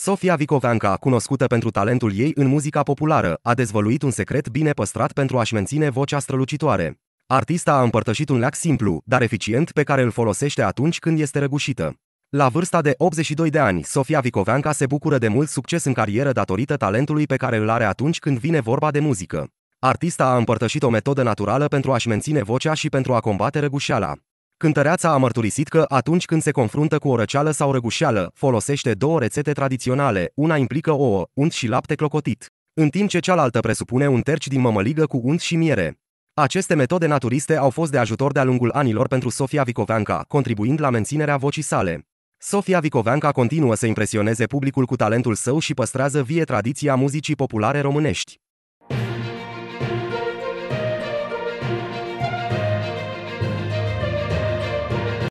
Sofia Vicoveanca, cunoscută pentru talentul ei în muzica populară, a dezvăluit un secret bine păstrat pentru a-și menține vocea strălucitoare. Artista a împărtășit un leac simplu, dar eficient, pe care îl folosește atunci când este răgușită. La vârsta de 82 de ani, Sofia Vicoveanca se bucură de mult succes în carieră datorită talentului pe care îl are atunci când vine vorba de muzică. Artista a împărtășit o metodă naturală pentru a-și menține vocea și pentru a combate răgușeala. Cântăreața a mărturisit că, atunci când se confruntă cu o răceală sau răgușeală, folosește două rețete tradiționale, una implică ouă, unt și lapte clocotit, în timp ce cealaltă presupune un terci din mămăligă cu unt și miere. Aceste metode naturiste au fost de ajutor de-a lungul anilor pentru Sofia Vicoveanca, contribuind la menținerea vocii sale. Sofia Vicoveanca continuă să impresioneze publicul cu talentul său și păstrează vie tradiția muzicii populare românești.